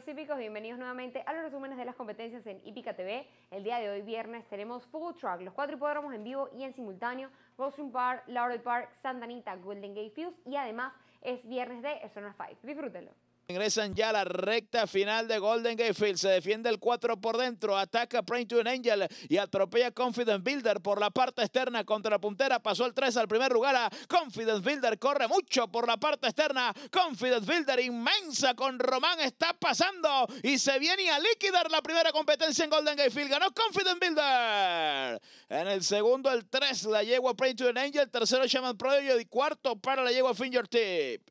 hípicos, bienvenidos nuevamente a los resúmenes de las competencias en Hípica TV. El día de hoy, viernes, tenemos Full Truck, los cuatro hipódromos en vivo y en simultáneo, Goldstream Park, Laurel Park, Santa Anita, Golden Gate Fields y además es viernes de Zona 5. Disfrútenlo. Ingresan ya a la recta final de Golden Gatefield. Se defiende el 4 por dentro. Ataca Praying to an Angel y atropella Confident Builder por la parte externa contra la puntera. Pasó el 3 al primer lugar. A Confident Builder corre mucho por la parte externa. Confident Builder inmensa con Román está pasando y se viene a liquidar la primera competencia en Golden Gate Field. Ganó Confident Builder. En el segundo, el 3, la yegua Praying to an Angel. Tercero, Shaman Prodigy. Y cuarto para la yegua Fingertip.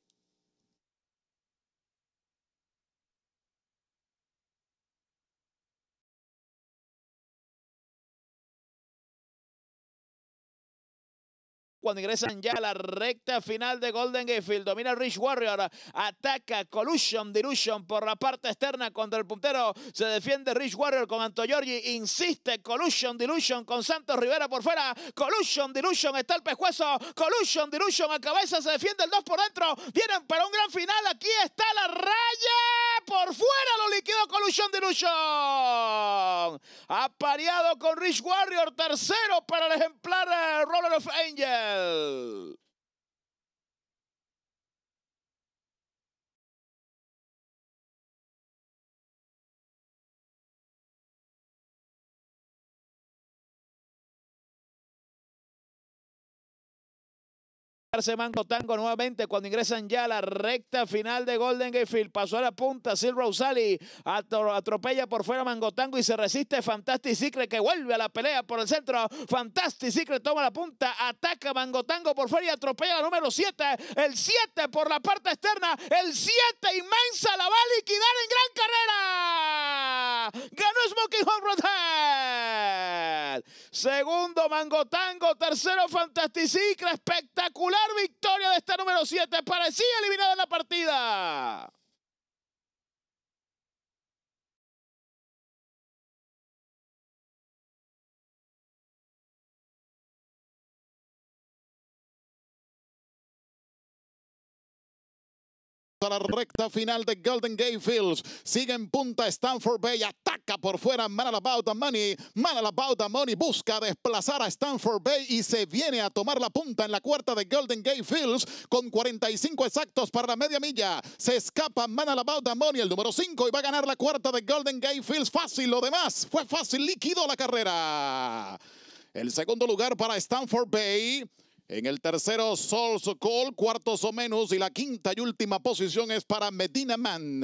cuando ingresan ya a la recta final de Golden Gatefield Domina Rich Warrior, ataca Collusion, Dilution por la parte externa contra el puntero. Se defiende Rich Warrior con Anto Giorgi, insiste Collusion, Dilution con Santos Rivera por fuera. Collusion, Dilution, está el pescuezo. Collusion, Dilution a cabeza, se defiende el 2 por dentro. Vienen para un gran final, aquí está la raya. Por fuera lo liquido Collusion, Dilution. Apareado con Rich Warrior, tercero para el ejemplar eh, Roller of Angels. well. Mangotango Tango nuevamente cuando ingresan ya a la recta final de Golden Gate Pasó a la punta Sil Rosali, atropella por fuera Mango Tango y se resiste Fantastic Secret que vuelve a la pelea por el centro. Fantastic Secret toma la punta, ataca Mango Tango por fuera y atropella la número 7. El 7 por la parte externa, el 7 inmensa la va a liquidar en gran carrera. Ganó Segundo, Mangotango. Tercero, Fantasticicla. Espectacular victoria de este número 7. Parecía eliminada en la partida. a la recta final de Golden Gate Fields. Sigue en punta Stanford Bay, ataca por fuera Man About the Money. Man About the Money busca desplazar a Stanford Bay y se viene a tomar la punta en la cuarta de Golden Gate Fields con 45 exactos para la media milla. Se escapa Man About the Money, el número 5, y va a ganar la cuarta de Golden Gate Fields. Fácil, lo demás fue fácil, líquido la carrera. El segundo lugar para Stanford Bay. En el tercero, Sol cuartos o menos. y la quinta y última posición es para Medina Man.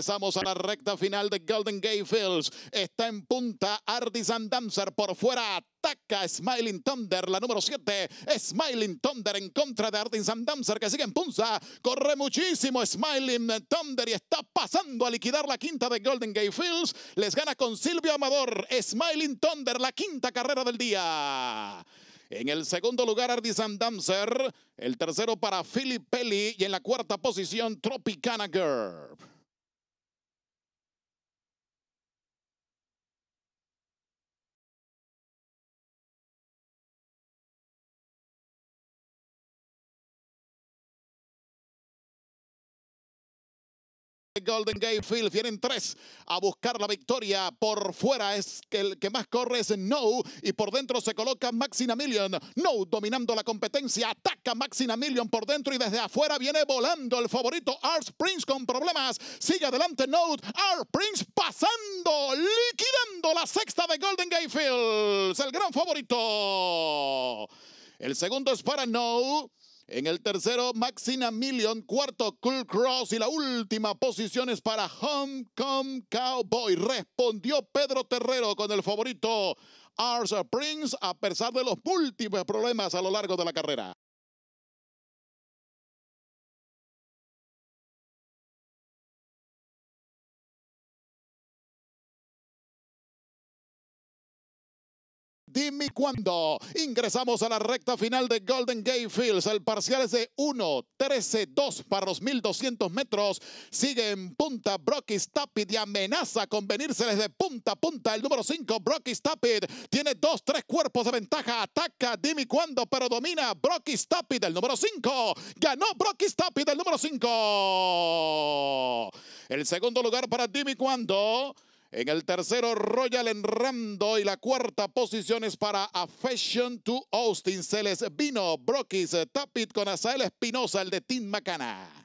Empezamos a la recta final de Golden Gate Fields. Está en punta Artisan Dancer por fuera ataca Smiling Thunder, la número 7. Smiling Thunder en contra de Artisan Dancer que sigue en punza. Corre muchísimo Smiling Thunder y está pasando a liquidar la quinta de Golden Gate Fields. Les gana con Silvio Amador. Smiling Thunder, la quinta carrera del día. En el segundo lugar, Artisan Dancer. El tercero para Philip Pelli. Y en la cuarta posición, Tropicana Girl. Golden Gate Field. Vienen tres a buscar la victoria. Por fuera es que el que más corre es No. Y por dentro se coloca Maxina Million. No dominando la competencia. Ataca Maxina Million por dentro y desde afuera viene volando el favorito Ars Prince con problemas. Sigue adelante No. Ars Prince pasando, liquidando la sexta de Golden Gate Fields. El gran favorito. El segundo es para No. En el tercero, Maxina Million. Cuarto, Cool Cross. Y la última posición es para Hong Kong Cowboy. Respondió Pedro Terrero con el favorito Arthur Prince, a pesar de los múltiples problemas a lo largo de la carrera. Dime cuándo. Ingresamos a la recta final de Golden Gate Fields. El parcial es de 1, 13, 2 para los 1200 metros. Sigue en punta Brocky Stappit y amenaza con venirse de punta a punta. El número 5, Brocky Stappit, tiene 2, 3 cuerpos de ventaja. Ataca Dime cuándo, pero domina Brocky Stappit, el número 5. Ganó Brocky Stappit, el número 5. El segundo lugar para Dime cuándo. En el tercero, Royal en Enrando. Y la cuarta posición es para Affection to Austin. Se les vino Brockis, eh, Tapit con Asael Espinosa, el de Tim Macana.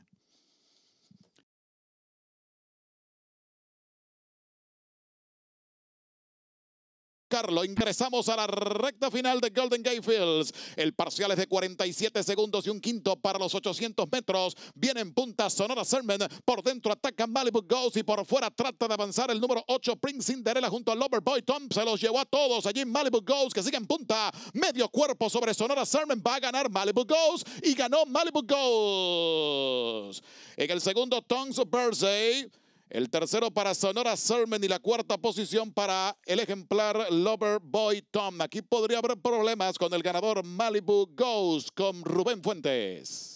Lo Ingresamos a la recta final de Golden Gate Fields. El parcial es de 47 segundos y un quinto para los 800 metros. Viene en punta Sonora Sermon. Por dentro ataca Malibu Ghost y por fuera trata de avanzar el número 8 Prince Cinderella junto a Loverboy Boy Tom. Se los llevó a todos. Allí Malibu Ghost que sigue en punta. Medio cuerpo sobre Sonora Sermon. Va a ganar Malibu Ghost y ganó Malibu Ghost. En el segundo, of Birthday. El tercero para Sonora Sermon y la cuarta posición para el ejemplar Lover Boy Tom. Aquí podría haber problemas con el ganador Malibu Ghost con Rubén Fuentes.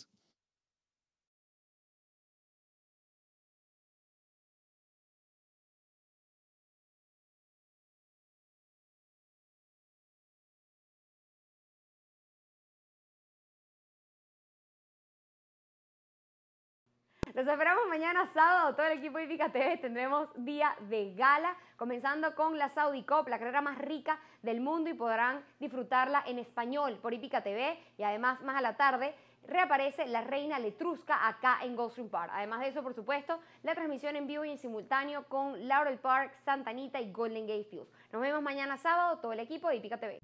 Nos esperamos mañana sábado. Todo el equipo de Ipica TV tendremos día de gala, comenzando con la Saudi Cup, la carrera más rica del mundo y podrán disfrutarla en español por Ipica TV y además más a la tarde reaparece la reina letrusca acá en Goldstream Park. Además de eso, por supuesto, la transmisión en vivo y en simultáneo con Laurel Park, Santa Anita y Golden Gate Fields. Nos vemos mañana sábado, todo el equipo de Ipica TV.